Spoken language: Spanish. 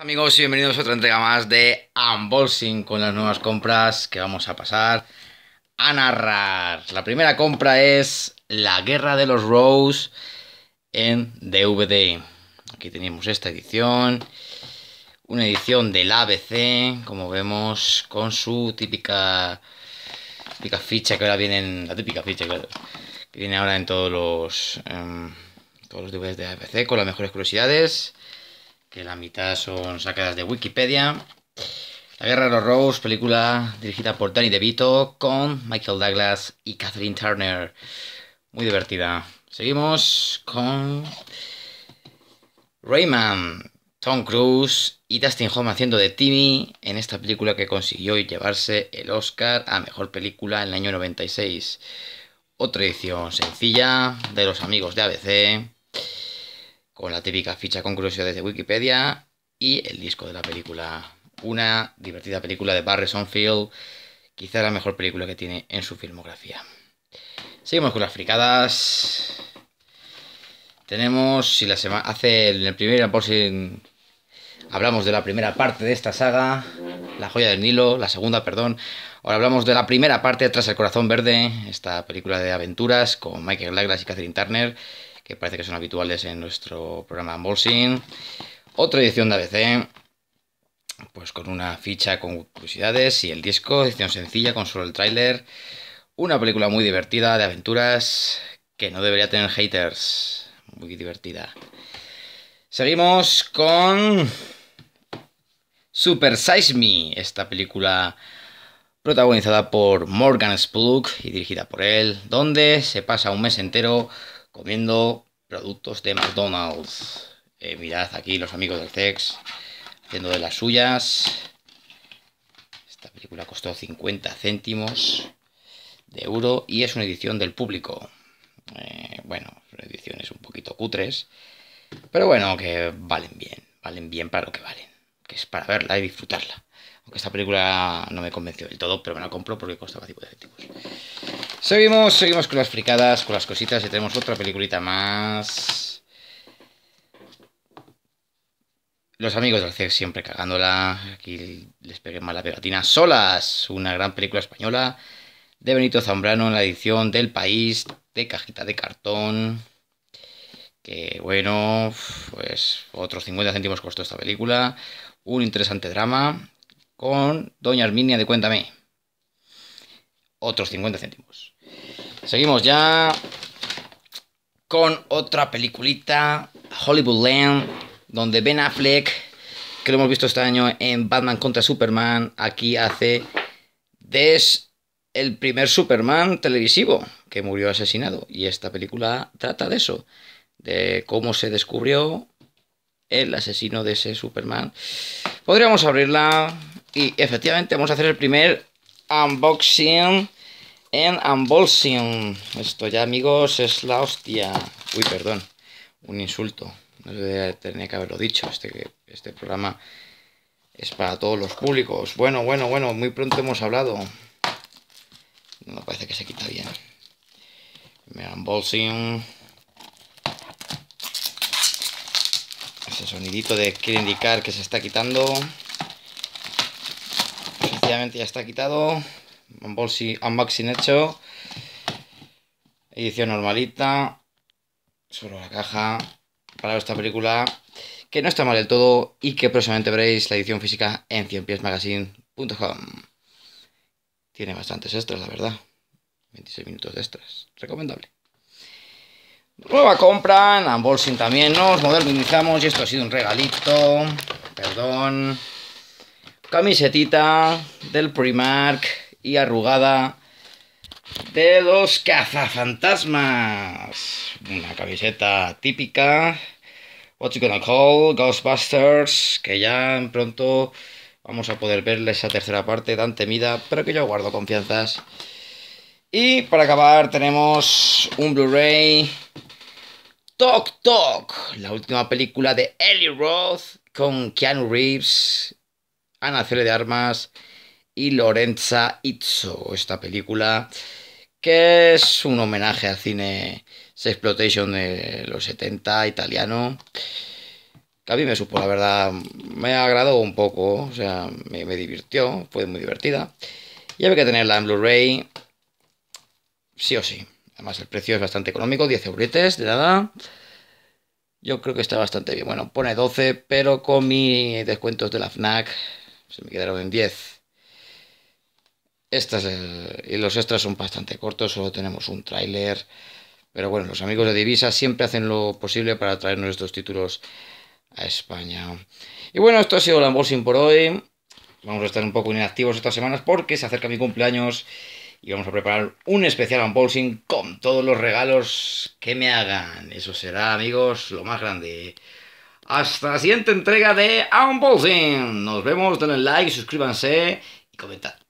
Amigos, y bienvenidos a otra entrega más de Unboxing con las nuevas compras que vamos a pasar a narrar. La primera compra es La Guerra de los Rose en DVD. Aquí tenemos esta edición, una edición del ABC, como vemos, con su típica, típica ficha que ahora vienen, la típica ficha que, viene ahora en todos los, en em, todos los DVDs de ABC, con las mejores curiosidades que la mitad son sacadas de Wikipedia. La Guerra de los Rose, película dirigida por Danny DeVito con Michael Douglas y Kathleen Turner. Muy divertida. Seguimos con Rayman, Tom Cruise y Dustin Hoffman haciendo de Timmy en esta película que consiguió llevarse el Oscar a Mejor Película en el año 96. Otra edición sencilla de los amigos de ABC con la típica ficha con curiosidades de Wikipedia y el disco de la película. Una divertida película de Barry Sonfield, quizá la mejor película que tiene en su filmografía. Seguimos con las fricadas. Tenemos, si la semana hace el, el primer por hablamos de la primera parte de esta saga, La joya del Nilo, la segunda, perdón. Ahora hablamos de la primera parte, Tras el corazón verde, esta película de aventuras con Michael Douglas y Catherine Turner que parece que son habituales en nuestro programa Unboxing. Otra edición de ABC, pues con una ficha con curiosidades y el disco, edición sencilla con solo el tráiler. Una película muy divertida de aventuras que no debería tener haters. Muy divertida. Seguimos con Super Size Me, esta película protagonizada por Morgan Spook... y dirigida por él, donde se pasa un mes entero comiendo productos de McDonald's. Eh, mirad aquí los amigos del Tex haciendo de las suyas. Esta película costó 50 céntimos de euro y es una edición del público. Eh, bueno son ediciones un poquito cutres, pero bueno, que valen bien, valen bien para lo que valen, que es para verla y disfrutarla. Aunque esta película no me convenció del todo, pero me la compro porque costaba de céntimos. Seguimos, seguimos con las fricadas, con las cositas y tenemos otra peliculita más. Los amigos del CEF siempre cagándola. Aquí les pegué más la pegatina. Solas, una gran película española de Benito Zambrano en la edición del País de cajita de cartón. Que bueno, pues otros 50 céntimos costó esta película. Un interesante drama con Doña Arminia de Cuéntame otros 50 céntimos. Seguimos ya con otra peliculita, Hollywood Land, donde Ben Affleck, que lo hemos visto este año en Batman contra Superman, aquí hace des el primer Superman televisivo que murió asesinado. Y esta película trata de eso, de cómo se descubrió el asesino de ese Superman. Podríamos abrirla y efectivamente vamos a hacer el primer unboxing en Unboxing. Esto ya, amigos, es la hostia. Uy, perdón, un insulto. No tenía que haberlo dicho. Este, este programa es para todos los públicos. Bueno, bueno, bueno, muy pronto hemos hablado. No me parece que se quita bien. Un unboxing. Ese sonidito de quiere indicar que se está quitando. Efectivamente ya está quitado unboxing em hecho. Edición normalita. Solo la caja. Para esta película. Que no está mal del todo. Y que próximamente veréis la edición física en 100piesmagazine.com. Tiene bastantes extras, la verdad. 26 minutos de extras. Recomendable. Nueva compra, en unboxing también nos modernizamos y esto ha sido un regalito, perdón, camisetita del Primark, y arrugada de los cazafantasmas. Una camiseta típica. What you gonna call Ghostbusters, que ya en pronto vamos a poder verle esa tercera parte tan temida, pero que yo guardo confianzas. Y para acabar tenemos un Blu-ray Toc Tok, la última película de Ellie Roth con Keanu Reeves, Ana Cele de Armas y Lorenza Itzo, esta película que es un homenaje al cine sexploitation de los 70 italiano. Que a mí me supo, la verdad, me agradó un poco, o sea, me, divirtió, fue muy divertida. Y había que tenerla en Blu-ray, sí o sí. Además, el precio es bastante económico, 10 euros de nada. Yo creo que está bastante bien. Bueno, pone 12, pero con mis descuentos de la FNAC se me quedaron en 10. Estos eh, y los extras son bastante cortos, solo tenemos un tráiler. Pero bueno, los amigos de Divisa siempre hacen lo posible para traer nuestros títulos a España. Y bueno, esto ha sido el unboxing por hoy. Vamos a estar un poco inactivos estas semanas porque se acerca mi cumpleaños y vamos a preparar un especial unboxing con todos los regalos que me hagan. Eso será, amigos, lo más grande. Hasta la siguiente entrega de Unboxing. Nos vemos, denle like, suscríbanse y comentad.